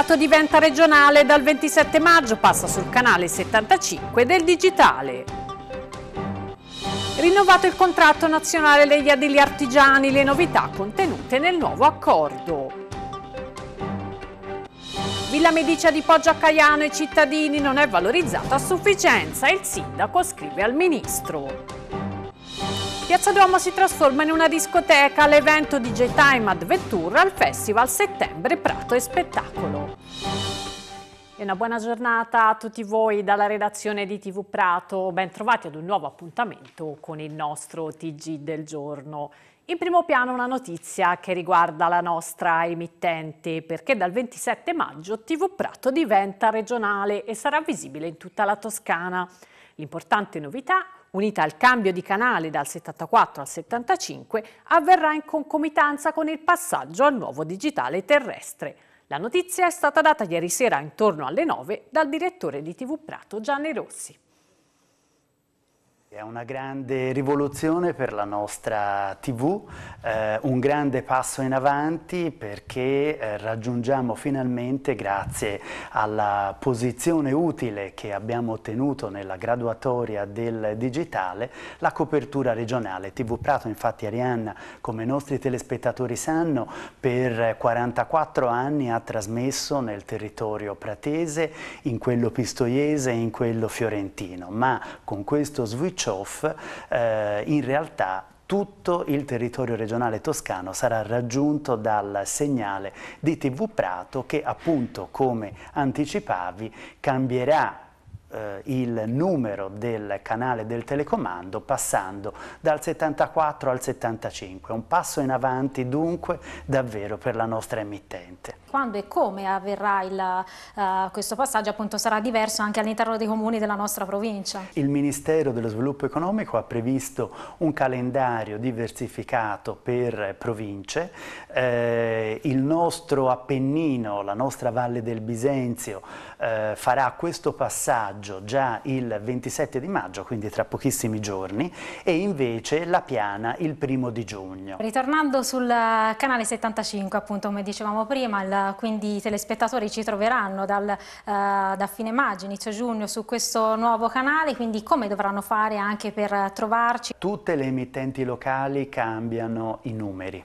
mercato diventa regionale dal 27 maggio, passa sul canale 75 del digitale. Rinnovato il contratto nazionale degli adili artigiani, le novità contenute nel nuovo accordo. Villa Medicia di Poggio a Caiano e cittadini non è valorizzata a sufficienza, il sindaco scrive al ministro. Piazza Duomo si trasforma in una discoteca, l'evento DJ Time Adventure al Festival Settembre Prato e Spettacolo. E una buona giornata a tutti voi dalla redazione di TV Prato, ben trovati ad un nuovo appuntamento con il nostro TG del giorno. In primo piano una notizia che riguarda la nostra emittente, perché dal 27 maggio TV Prato diventa regionale e sarà visibile in tutta la Toscana. L'importante novità è unita al cambio di canale dal 74 al 75, avverrà in concomitanza con il passaggio al nuovo digitale terrestre. La notizia è stata data ieri sera intorno alle 9 dal direttore di TV Prato Gianni Rossi è una grande rivoluzione per la nostra TV, eh, un grande passo in avanti perché eh, raggiungiamo finalmente, grazie alla posizione utile che abbiamo ottenuto nella graduatoria del digitale, la copertura regionale. TV Prato, infatti Arianna, come i nostri telespettatori sanno, per 44 anni ha trasmesso nel territorio pratese, in quello pistoiese e in quello fiorentino, ma con questo switch off, eh, in realtà tutto il territorio regionale toscano sarà raggiunto dal segnale di TV Prato che appunto come anticipavi cambierà eh, il numero del canale del telecomando passando dal 74 al 75, un passo in avanti dunque davvero per la nostra emittente quando e come avverrà il, uh, questo passaggio appunto sarà diverso anche all'interno dei comuni della nostra provincia. Il Ministero dello Sviluppo Economico ha previsto un calendario diversificato per province, eh, il nostro Appennino, la nostra Valle del Bisenzio eh, farà questo passaggio già il 27 di maggio, quindi tra pochissimi giorni, e invece la Piana il primo di giugno. Ritornando sul eh, canale 75, appunto come dicevamo prima, il eh, quindi i telespettatori ci troveranno dal, eh, da fine maggio, inizio giugno su questo nuovo canale, quindi come dovranno fare anche per trovarci? Tutte le emittenti locali cambiano i numeri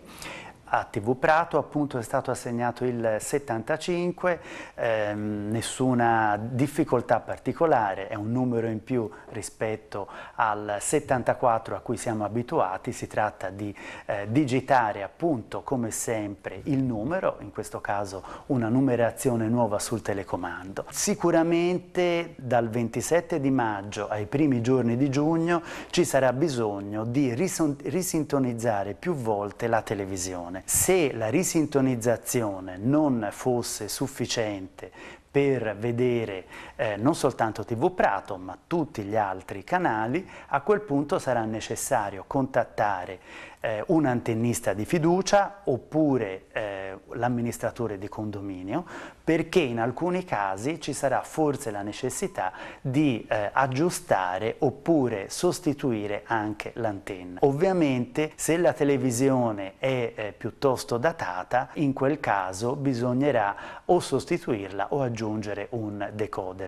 a TV Prato appunto è stato assegnato il 75, ehm, nessuna difficoltà particolare, è un numero in più rispetto al 74 a cui siamo abituati, si tratta di eh, digitare appunto come sempre il numero, in questo caso una numerazione nuova sul telecomando. Sicuramente dal 27 di maggio ai primi giorni di giugno ci sarà bisogno di risintonizzare più volte la televisione attenzione, se la risintonizzazione non fosse sufficiente per vedere eh, non soltanto TV Prato ma tutti gli altri canali, a quel punto sarà necessario contattare eh, un antennista di fiducia oppure eh, l'amministratore di condominio, perché in alcuni casi ci sarà forse la necessità di eh, aggiustare oppure sostituire anche l'antenna. Ovviamente se la televisione è eh, piuttosto datata, in quel caso bisognerà o sostituirla o aggiungere un decoder.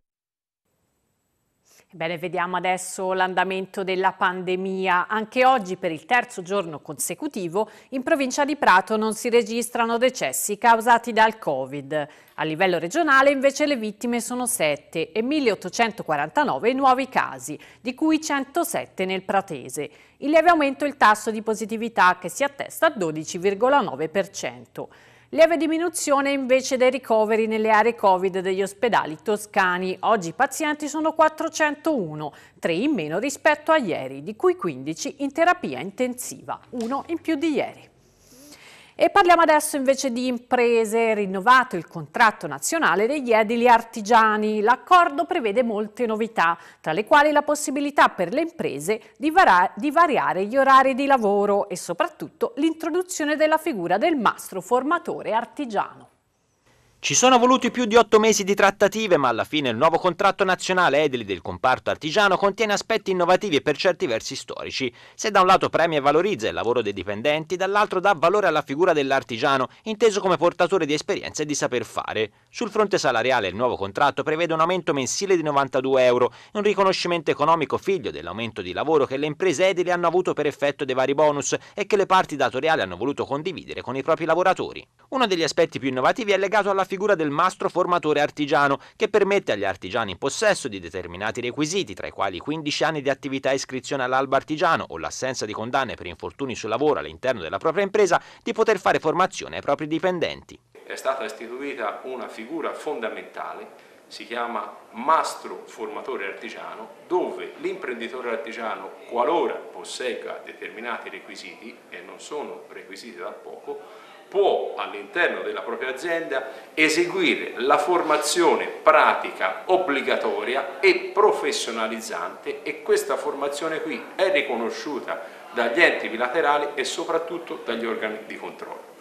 Bene, vediamo adesso l'andamento della pandemia. Anche oggi, per il terzo giorno consecutivo, in provincia di Prato non si registrano decessi causati dal Covid. A livello regionale, invece, le vittime sono 7 e 1.849 nuovi casi, di cui 107 nel Pratese. In lieve aumento il tasso di positività che si attesta al 12,9%. Lieve diminuzione invece dei ricoveri nelle aree Covid degli ospedali toscani. Oggi i pazienti sono 401, 3 in meno rispetto a ieri, di cui 15 in terapia intensiva, 1 in più di ieri. E parliamo adesso invece di imprese, rinnovato il contratto nazionale degli edili artigiani. L'accordo prevede molte novità, tra le quali la possibilità per le imprese di, di variare gli orari di lavoro e soprattutto l'introduzione della figura del mastro formatore artigiano. Ci sono voluti più di otto mesi di trattative, ma alla fine il nuovo contratto nazionale edili del comparto artigiano contiene aspetti innovativi e per certi versi storici. Se da un lato premia e valorizza il lavoro dei dipendenti, dall'altro dà valore alla figura dell'artigiano, inteso come portatore di esperienza e di saper fare. Sul fronte salariale il nuovo contratto prevede un aumento mensile di 92 euro, un riconoscimento economico figlio dell'aumento di lavoro che le imprese edili hanno avuto per effetto dei vari bonus e che le parti datoriali hanno voluto condividere con i propri lavoratori. Uno degli aspetti più innovativi è legato alla figura figura del mastro formatore artigiano, che permette agli artigiani in possesso di determinati requisiti, tra i quali 15 anni di attività e iscrizione all'alba artigiano o l'assenza di condanne per infortuni sul lavoro all'interno della propria impresa, di poter fare formazione ai propri dipendenti. È stata istituita una figura fondamentale si chiama mastro formatore artigiano, dove l'imprenditore artigiano, qualora possegga determinati requisiti, e non sono requisiti da poco, può all'interno della propria azienda eseguire la formazione pratica obbligatoria e professionalizzante e questa formazione qui è riconosciuta dagli enti bilaterali e soprattutto dagli organi di controllo.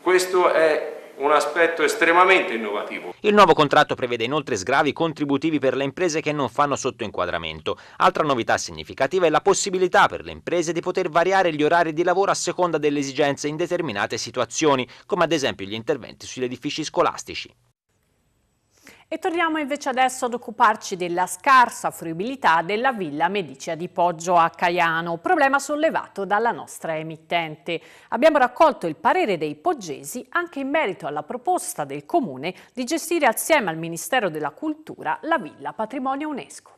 Questo è un aspetto estremamente innovativo. Il nuovo contratto prevede inoltre sgravi contributivi per le imprese che non fanno sotto inquadramento. Altra novità significativa è la possibilità per le imprese di poter variare gli orari di lavoro a seconda delle esigenze in determinate situazioni, come ad esempio gli interventi sugli edifici scolastici. E torniamo invece adesso ad occuparci della scarsa fruibilità della Villa Medicea di Poggio a Caiano, problema sollevato dalla nostra emittente. Abbiamo raccolto il parere dei poggesi anche in merito alla proposta del Comune di gestire assieme al Ministero della Cultura la Villa Patrimonio UNESCO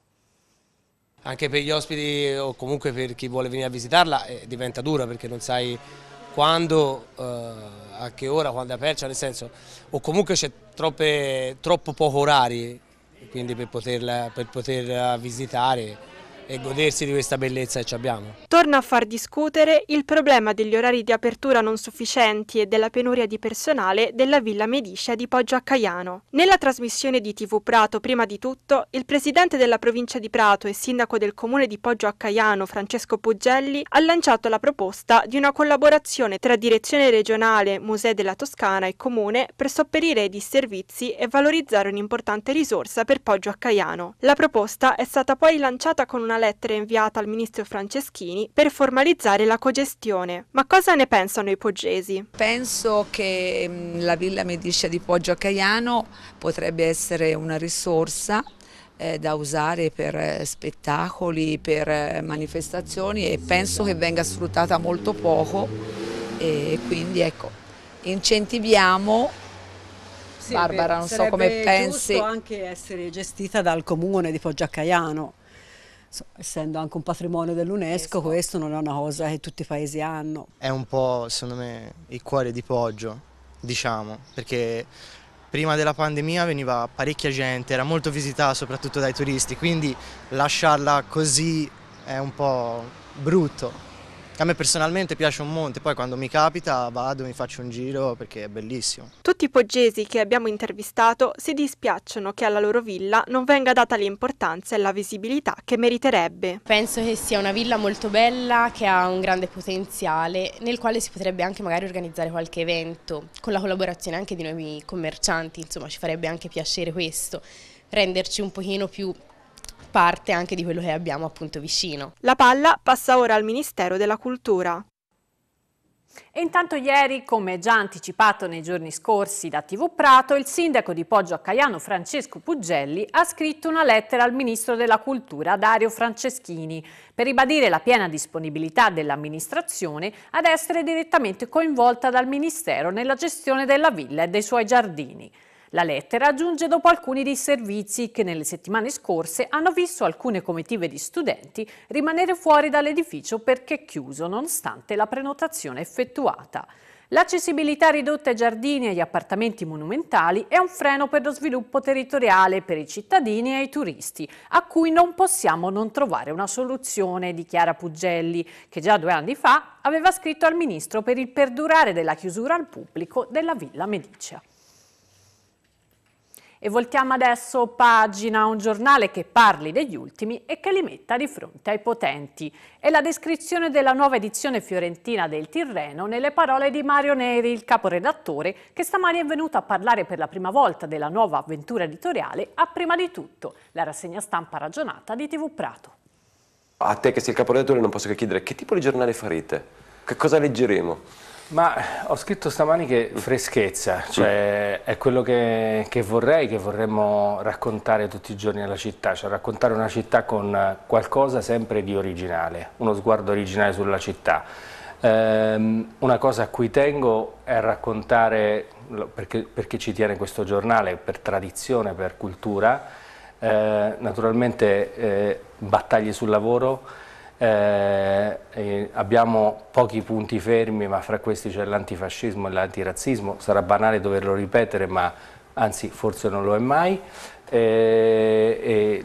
anche per gli ospiti o comunque per chi vuole venire a visitarla eh, diventa dura perché non sai quando, eh, a che ora, quando è aperta, nel senso, o comunque c'è troppo poco orari quindi per poterla, per poterla visitare e godersi di questa bellezza che abbiamo. Torna a far discutere il problema degli orari di apertura non sufficienti e della penuria di personale della Villa Mediscia di Poggio a Caiano. Nella trasmissione di TV Prato, prima di tutto, il presidente della provincia di Prato e sindaco del comune di Poggio a Caiano, Francesco Pugelli, ha lanciato la proposta di una collaborazione tra direzione regionale, musei della Toscana e comune per sopperire ai disservizi e valorizzare un'importante risorsa per Poggio a Caiano. La proposta è stata poi lanciata con una una lettera inviata al ministro Franceschini per formalizzare la cogestione. Ma cosa ne pensano i poggesi? Penso che mm, la Villa Mediscia di Poggio a Caiano potrebbe essere una risorsa eh, da usare per eh, spettacoli, per eh, manifestazioni e penso che venga sfruttata molto poco e quindi ecco, incentiviamo Barbara, non so come pensi. Può anche essere gestita dal comune di Poggio a Caiano essendo anche un patrimonio dell'UNESCO, esatto. questo non è una cosa che tutti i paesi hanno. È un po', secondo me, il cuore di Poggio, diciamo, perché prima della pandemia veniva parecchia gente, era molto visitata soprattutto dai turisti, quindi lasciarla così è un po' brutto. A me personalmente piace un monte, poi quando mi capita vado, e mi faccio un giro perché è bellissimo. Tutti i poggesi che abbiamo intervistato si dispiacciono che alla loro villa non venga data l'importanza e la visibilità che meriterebbe. Penso che sia una villa molto bella, che ha un grande potenziale, nel quale si potrebbe anche magari organizzare qualche evento, con la collaborazione anche di noi commercianti, insomma ci farebbe anche piacere questo, renderci un pochino più parte anche di quello che abbiamo appunto vicino. La palla passa ora al Ministero della Cultura. E intanto ieri, come già anticipato nei giorni scorsi da TV Prato, il sindaco di Poggio a Caiano Francesco Pugelli, ha scritto una lettera al ministro della Cultura Dario Franceschini per ribadire la piena disponibilità dell'amministrazione ad essere direttamente coinvolta dal ministero nella gestione della villa e dei suoi giardini. La lettera giunge dopo alcuni dei servizi che nelle settimane scorse hanno visto alcune comitive di studenti rimanere fuori dall'edificio perché chiuso nonostante la prenotazione effettuata. L'accessibilità ridotta ai giardini e agli appartamenti monumentali è un freno per lo sviluppo territoriale per i cittadini e i turisti, a cui non possiamo non trovare una soluzione, dichiara Pugelli, che già due anni fa aveva scritto al Ministro per il perdurare della chiusura al pubblico della Villa Medicea. E voltiamo adesso pagina a un giornale che parli degli ultimi e che li metta di fronte ai potenti. È la descrizione della nuova edizione fiorentina del Tirreno nelle parole di Mario Neri, il caporedattore, che stamani è venuto a parlare per la prima volta della nuova avventura editoriale a Prima di Tutto, la rassegna stampa ragionata di TV Prato. A te che sei il caporedattore non posso che chiedere che tipo di giornale farete? Che cosa leggeremo? Ma ho scritto stamani che freschezza, cioè è quello che, che, vorrei, che vorremmo raccontare tutti i giorni alla città, cioè raccontare una città con qualcosa sempre di originale, uno sguardo originale sulla città. Ehm, una cosa a cui tengo è raccontare, perché, perché ci tiene questo giornale, per tradizione, per cultura, eh, naturalmente eh, battaglie sul lavoro, eh, eh, abbiamo pochi punti fermi, ma fra questi c'è l'antifascismo e l'antirazzismo, sarà banale doverlo ripetere, ma anzi forse non lo è mai. Eh,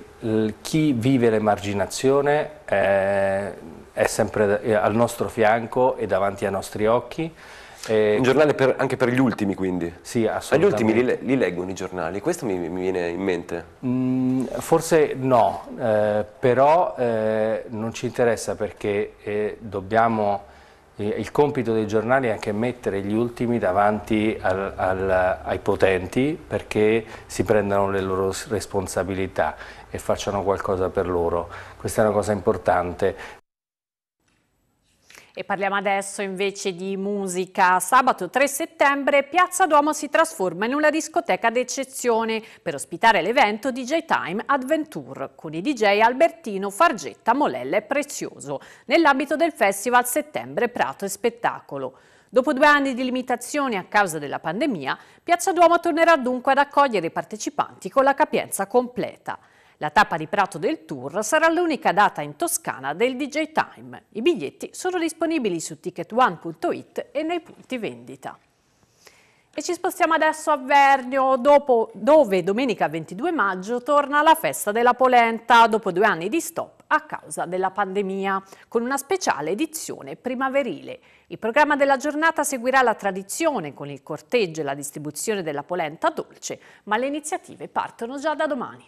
chi vive l'emarginazione eh, è sempre eh, al nostro fianco e davanti ai nostri occhi. Eh, un giornale per, anche per gli ultimi quindi? Sì, assolutamente. Ah, Agli ultimi li, li leggono i giornali, questo mi, mi viene in mente? Mm, forse no, eh, però eh, non ci interessa perché eh, dobbiamo, eh, il compito dei giornali è anche mettere gli ultimi davanti al, al, ai potenti perché si prendano le loro responsabilità e facciano qualcosa per loro. Questa è una cosa importante. E parliamo adesso invece di musica. Sabato 3 settembre Piazza Duomo si trasforma in una discoteca d'eccezione per ospitare l'evento DJ Time Adventure con i DJ Albertino, Fargetta, Molella e Prezioso nell'ambito del Festival Settembre Prato e Spettacolo. Dopo due anni di limitazioni a causa della pandemia, Piazza Duomo tornerà dunque ad accogliere i partecipanti con la capienza completa. La tappa di Prato del tour sarà l'unica data in Toscana del DJ Time. I biglietti sono disponibili su ticketone.it e nei punti vendita. E ci spostiamo adesso a Vernio, dopo, dove domenica 22 maggio torna la festa della polenta, dopo due anni di stop a causa della pandemia, con una speciale edizione primaverile. Il programma della giornata seguirà la tradizione con il corteggio e la distribuzione della polenta dolce, ma le iniziative partono già da domani.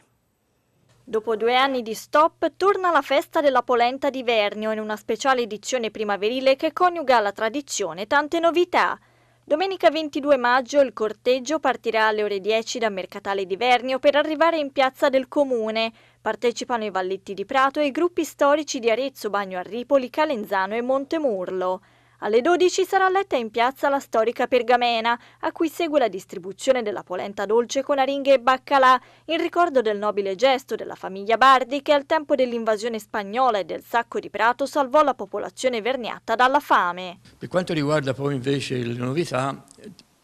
Dopo due anni di stop, torna la festa della polenta di Vernio in una speciale edizione primaverile che coniuga alla tradizione tante novità. Domenica 22 maggio il corteggio partirà alle ore 10 da Mercatale di Vernio per arrivare in piazza del Comune. Partecipano i Valletti di Prato e i gruppi storici di Arezzo, Bagno Arripoli, Calenzano e Montemurlo. Alle 12 sarà letta in piazza la storica pergamena, a cui segue la distribuzione della polenta dolce con aringhe e baccalà, in ricordo del nobile gesto della famiglia Bardi che al tempo dell'invasione spagnola e del sacco di Prato salvò la popolazione verniata dalla fame. Per quanto riguarda poi invece le novità,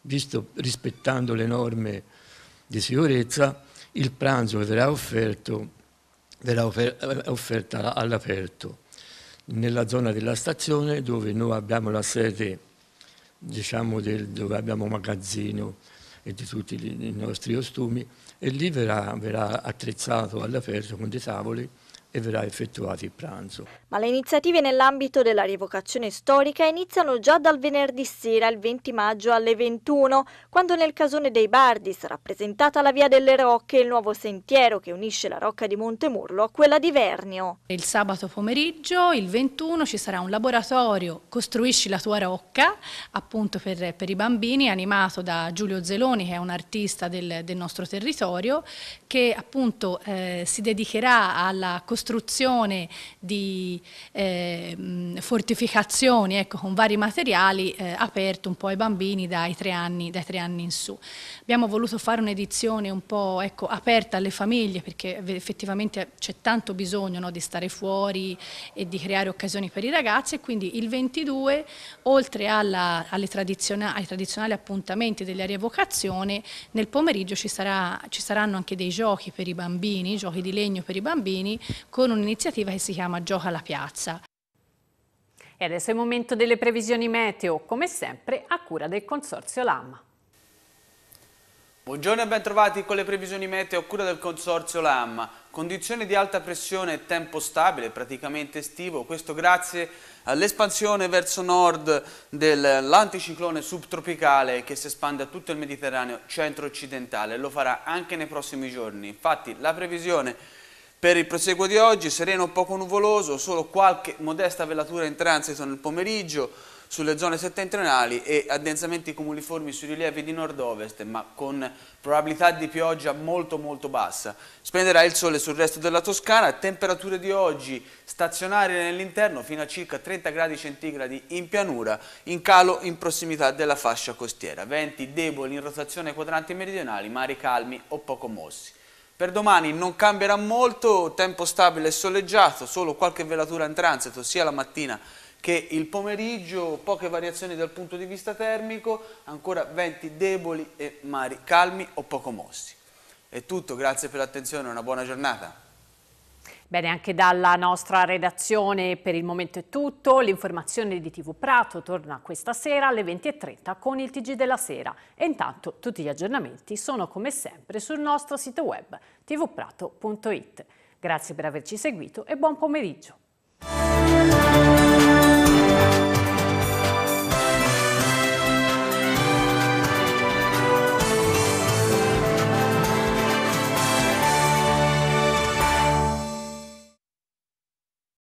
visto rispettando le norme di sicurezza, il pranzo verrà offerto verrà eh, offerta all'aperto nella zona della stazione dove noi abbiamo la sede diciamo, del, dove abbiamo magazzino e di tutti i nostri costumi e lì verrà, verrà attrezzato all'aperto con dei tavoli e verrà effettuato il pranzo. Ma le iniziative nell'ambito della rievocazione storica iniziano già dal venerdì sera, il 20 maggio alle 21, quando nel casone dei Bardi sarà presentata la Via delle Rocche, il nuovo sentiero che unisce la Rocca di Montemurlo a quella di Vernio. Il sabato pomeriggio, il 21, ci sarà un laboratorio Costruisci la tua rocca, appunto per, per i bambini, animato da Giulio Zeloni, che è un artista del, del nostro territorio, che appunto eh, si dedicherà alla costruzione costruzione di eh, fortificazioni ecco, con vari materiali eh, aperto un po' ai bambini dai tre anni, dai tre anni in su. Abbiamo voluto fare un'edizione un po' ecco, aperta alle famiglie perché effettivamente c'è tanto bisogno no, di stare fuori e di creare occasioni per i ragazzi e quindi il 22 oltre alla, tradiziona ai tradizionali appuntamenti della rievocazione nel pomeriggio ci, sarà, ci saranno anche dei giochi per i bambini, giochi di legno per i bambini con un'iniziativa che si chiama Gioca la piazza. E adesso è il momento delle previsioni meteo, come sempre a cura del Consorzio LAM. Buongiorno e bentrovati con le previsioni meteo a cura del Consorzio LAM. Condizioni di alta pressione e tempo stabile, praticamente estivo, questo grazie all'espansione verso nord dell'anticiclone subtropicale che si espande a tutto il Mediterraneo centro-occidentale. Lo farà anche nei prossimi giorni. Infatti la previsione per il proseguo di oggi sereno poco nuvoloso, solo qualche modesta velatura in transito nel pomeriggio sulle zone settentrionali e addensamenti comuniformi sui rilievi di nord-ovest, ma con probabilità di pioggia molto molto bassa. Splenderà il sole sul resto della Toscana, temperature di oggi stazionarie nell'interno fino a circa 30 gradi centigradi in pianura, in calo in prossimità della fascia costiera. Venti deboli in rotazione ai quadranti meridionali, mari calmi o poco mossi. Per domani non cambierà molto, tempo stabile e soleggiato, solo qualche velatura in transito sia la mattina che il pomeriggio, poche variazioni dal punto di vista termico, ancora venti deboli e mari calmi o poco mossi. È tutto, grazie per l'attenzione, e una buona giornata. Bene, anche dalla nostra redazione per il momento è tutto. L'informazione di TV Prato torna questa sera alle 20.30 con il TG della sera. E intanto tutti gli aggiornamenti sono come sempre sul nostro sito web tvprato.it. Grazie per averci seguito e buon pomeriggio.